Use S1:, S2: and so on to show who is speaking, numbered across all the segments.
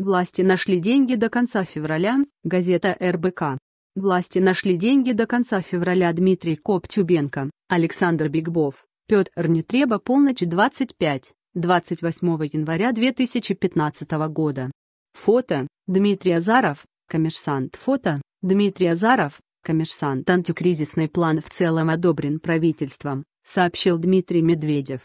S1: Власти нашли деньги до конца февраля, газета РБК. Власти нашли деньги до конца февраля Дмитрий Коптюбенко, Александр Бигбов, Петр Нетреба, полночь 25, 28 января 2015 года. Фото. Дмитрий Азаров, коммерсант. Фото. Дмитрий Азаров, коммерсант. Антикризисный план в целом одобрен правительством, сообщил Дмитрий Медведев.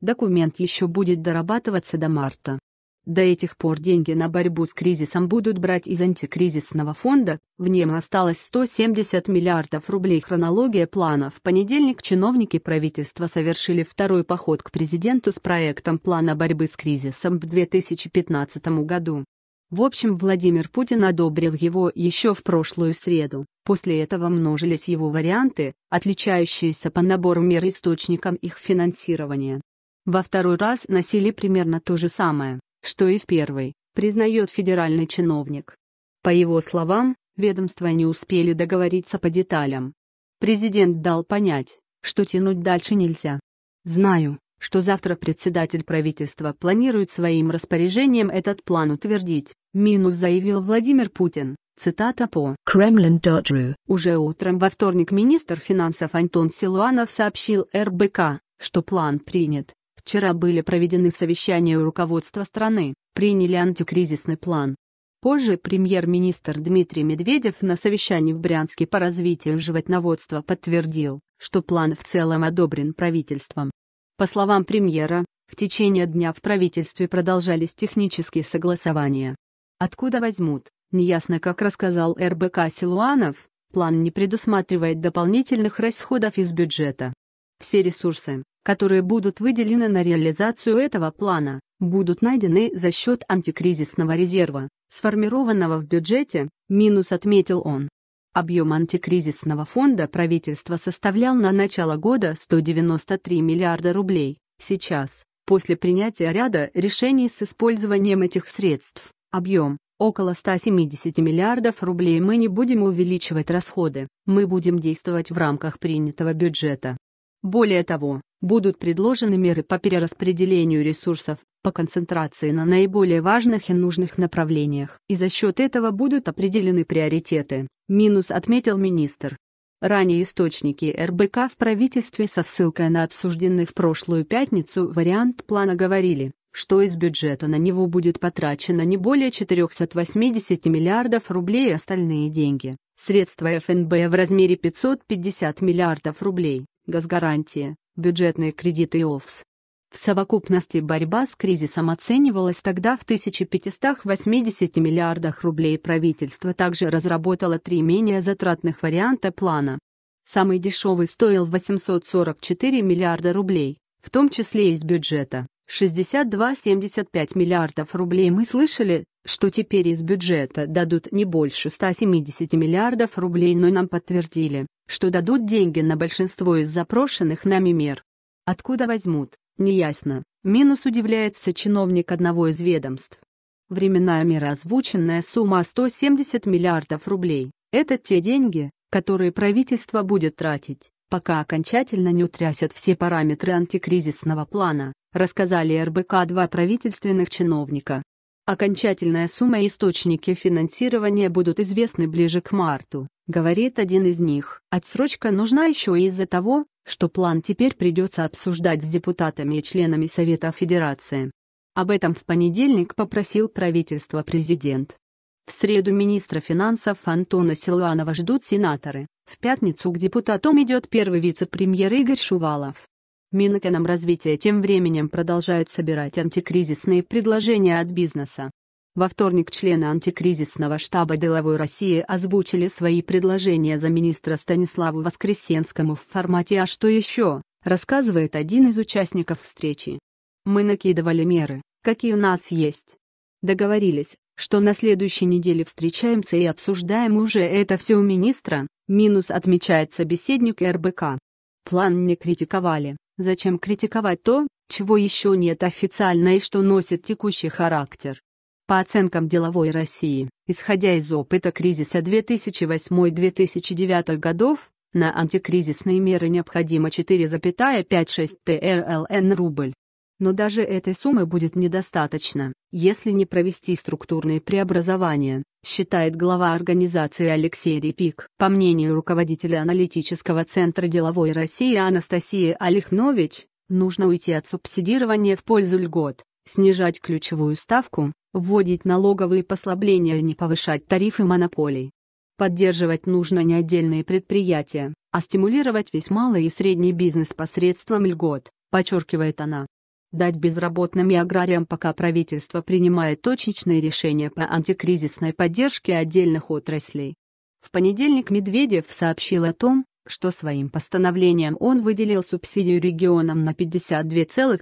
S1: Документ еще будет дорабатываться до марта. До этих пор деньги на борьбу с кризисом будут брать из антикризисного фонда, в нем осталось 170 миллиардов рублей. Хронология плана. В понедельник чиновники правительства совершили второй поход к президенту с проектом плана борьбы с кризисом в 2015 году. В общем, Владимир Путин одобрил его еще в прошлую среду. После этого множились его варианты, отличающиеся по набору мер источникам их финансирования. Во второй раз носили примерно то же самое что и в первой, признает федеральный чиновник. По его словам, ведомства не успели договориться по деталям. Президент дал понять, что тянуть дальше нельзя. Знаю, что завтра председатель правительства планирует своим распоряжением этот план утвердить, минус заявил Владимир Путин. Цитата по Kremlin.ru Уже утром во вторник министр финансов Антон Силуанов сообщил РБК, что план принят, Вчера были проведены совещания у руководства страны, приняли антикризисный план. Позже премьер-министр Дмитрий Медведев на совещании в Брянске по развитию животноводства подтвердил, что план в целом одобрен правительством. По словам премьера, в течение дня в правительстве продолжались технические согласования. Откуда возьмут, неясно как рассказал РБК Силуанов, план не предусматривает дополнительных расходов из бюджета. Все ресурсы, которые будут выделены на реализацию этого плана, будут найдены за счет антикризисного резерва, сформированного в бюджете, минус отметил он. Объем антикризисного фонда правительства составлял на начало года 193 миллиарда рублей. Сейчас, после принятия ряда решений с использованием этих средств, объем около 170 миллиардов рублей мы не будем увеличивать расходы, мы будем действовать в рамках принятого бюджета. Более того, будут предложены меры по перераспределению ресурсов, по концентрации на наиболее важных и нужных направлениях, и за счет этого будут определены приоритеты, минус отметил министр. Ранее источники РБК в правительстве со ссылкой на обсужденный в прошлую пятницу вариант плана говорили, что из бюджета на него будет потрачено не более 480 миллиардов рублей и а остальные деньги, средства ФНБ в размере 550 миллиардов рублей, газгарантии, бюджетные кредиты и ОФС. В совокупности борьба с кризисом оценивалась тогда в 1580 миллиардах рублей. Правительство также разработало три менее затратных варианта плана. Самый дешевый стоил 844 миллиарда рублей, в том числе из бюджета. 62-75 миллиардов рублей мы слышали, что теперь из бюджета дадут не больше 170 миллиардов рублей, но нам подтвердили, что дадут деньги на большинство из запрошенных нами мер. Откуда возьмут, неясно. Минус удивляется чиновник одного из ведомств. Временная мера озвученная сумма 170 миллиардов рублей. Это те деньги, которые правительство будет тратить, пока окончательно не утрясят все параметры антикризисного плана, рассказали РБК два правительственных чиновника. Окончательная сумма и источники финансирования будут известны ближе к марту, говорит один из них. Отсрочка нужна еще из-за того, что план теперь придется обсуждать с депутатами и членами Совета Федерации. Об этом в понедельник попросил правительство президент. В среду министра финансов Антона Силуанова ждут сенаторы. В пятницу к депутатам идет первый вице-премьер Игорь Шувалов. Минэкономразвитие тем временем продолжает собирать антикризисные предложения от бизнеса. Во вторник члены антикризисного штаба деловой России озвучили свои предложения за министра Станиславу Воскресенскому в формате «А что еще?», рассказывает один из участников встречи. «Мы накидывали меры, какие у нас есть. Договорились, что на следующей неделе встречаемся и обсуждаем уже это все у министра», минус отмечает собеседник РБК. План не критиковали, Зачем критиковать то, чего еще нет официально и что носит текущий характер? По оценкам деловой России, исходя из опыта кризиса 2008-2009 годов, на антикризисные меры необходимо 4,56 ТРЛН рубль но даже этой суммы будет недостаточно, если не провести структурные преобразования, считает глава организации Алексей Репик. По мнению руководителя аналитического центра деловой России Анастасии Олехнович, нужно уйти от субсидирования в пользу льгот, снижать ключевую ставку, вводить налоговые послабления и не повышать тарифы монополий. Поддерживать нужно не отдельные предприятия, а стимулировать весь малый и средний бизнес посредством льгот, подчеркивает она дать безработным и аграриям, пока правительство принимает точечные решения по антикризисной поддержке отдельных отраслей. В понедельник Медведев сообщил о том, что своим постановлением он выделил субсидию регионам на 52,2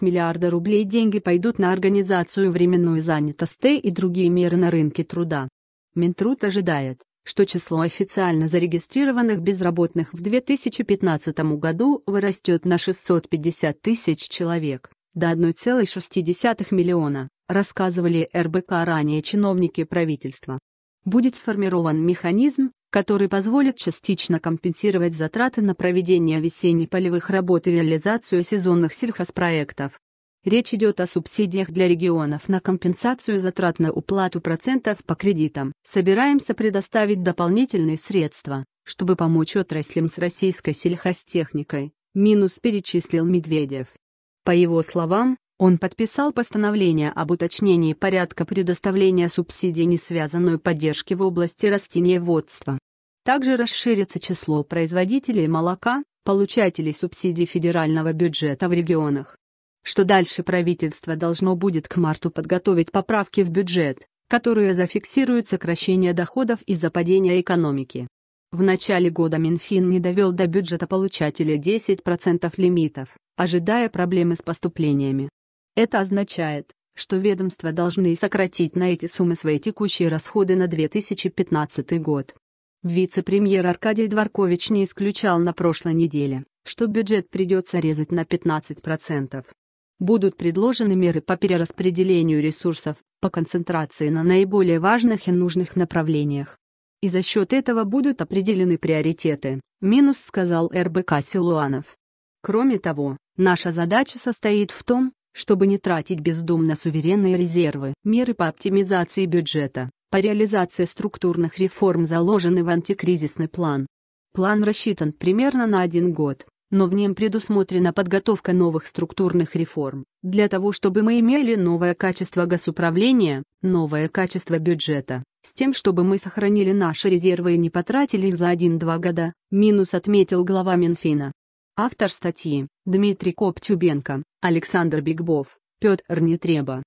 S1: миллиарда рублей. Деньги пойдут на организацию временной занятости и другие меры на рынке труда. Минтруд ожидает, что число официально зарегистрированных безработных в 2015 году вырастет на 650 тысяч человек до 1,6 миллиона, рассказывали РБК ранее чиновники правительства. Будет сформирован механизм, который позволит частично компенсировать затраты на проведение весенне-полевых работ и реализацию сезонных сельхозпроектов. Речь идет о субсидиях для регионов на компенсацию затрат на уплату процентов по кредитам. Собираемся предоставить дополнительные средства, чтобы помочь отраслям с российской сельхозтехникой, минус перечислил Медведев. По его словам, он подписал постановление об уточнении порядка предоставления субсидий несвязанной поддержки в области растениеводства. Также расширится число производителей молока, получателей субсидий федерального бюджета в регионах что дальше правительство должно будет к марту подготовить поправки в бюджет, которые зафиксируют сокращение доходов из-за падения экономики. В начале года Минфин не довел до бюджета получателя 10% лимитов, ожидая проблемы с поступлениями. Это означает, что ведомства должны сократить на эти суммы свои текущие расходы на 2015 год. Вице-премьер Аркадий Дворкович не исключал на прошлой неделе, что бюджет придется резать на 15% будут предложены меры по перераспределению ресурсов, по концентрации на наиболее важных и нужных направлениях. И за счет этого будут определены приоритеты, минус сказал РБК Силуанов. Кроме того, наша задача состоит в том, чтобы не тратить бездумно суверенные резервы. Меры по оптимизации бюджета, по реализации структурных реформ заложены в антикризисный план. План рассчитан примерно на один год, но в нем предусмотрена подготовка новых структурных реформ, для того чтобы мы имели новое качество госуправления, новое качество бюджета, с тем чтобы мы сохранили наши резервы и не потратили их за 1-2 года, минус отметил глава Минфина. Автор статьи – Дмитрий Коптюбенко, Александр Бигбов, Петр Нетреба.